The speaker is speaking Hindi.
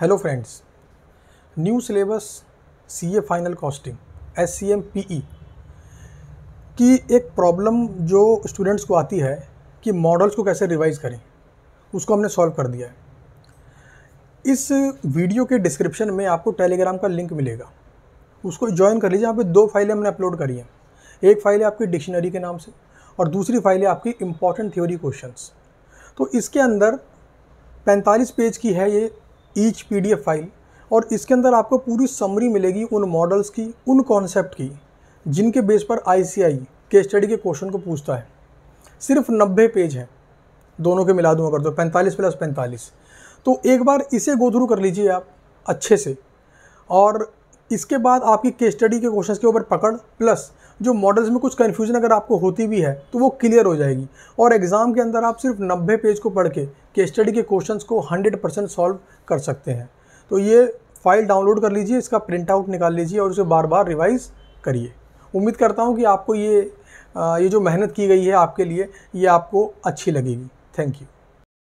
hello friends new syllabus CA final costing S C M P E की एक प्रॉब्लम जो स्टूडेंट्स को आती है कि मॉडल्स को कैसे रिवाइज करें उसको हमने सॉल्व कर दिया है इस वीडियो के डिस्क्रिप्शन में आपको टेलीग्राम का लिंक मिलेगा उसको ज्वाइन कर लीजिए यहाँ पे दो फाइलें हमने अपलोड करी हैं एक फाइल है आपकी डिक्शनरी के नाम से और दूसरी फाइल है आपकी इम्पॉर्टेंट थ्योरी क्वेश्चंस तो इसके अंदर 45 पेज की है ये ईच पी फाइल और इसके अंदर आपको पूरी समरी मिलेगी उन मॉडल्स की उन कॉन्सेप्ट की जिनके बेस पर आईसीआई के स्टडी के क्वेश्चन को पूछता है सिर्फ नब्बे पेज है दोनों के मिला दूँ अगर तो पैंतालीस प्लस पैंतालीस तो एक बार इसे गो थ्रू कर लीजिए आप अच्छे से और इसके बाद आपकी केस स्टडी के क्वेश्चन के ऊपर पकड़ प्लस जो मॉडल्स में कुछ कन्फ्यूजन अगर आपको होती भी है तो वो क्लियर हो जाएगी और एग्ज़ाम के अंदर आप सिर्फ 90 पेज को पढ़ के केस स्टडी के क्वेश्चंस को 100 परसेंट सॉल्व कर सकते हैं तो ये फाइल डाउनलोड कर लीजिए इसका प्रिंट आउट निकाल लीजिए और उसे बार बार रिवाइज़ करिए उम्मीद करता हूँ कि आपको ये ये जो मेहनत की गई है आपके लिए ये आपको अच्छी लगेगी थैंक यू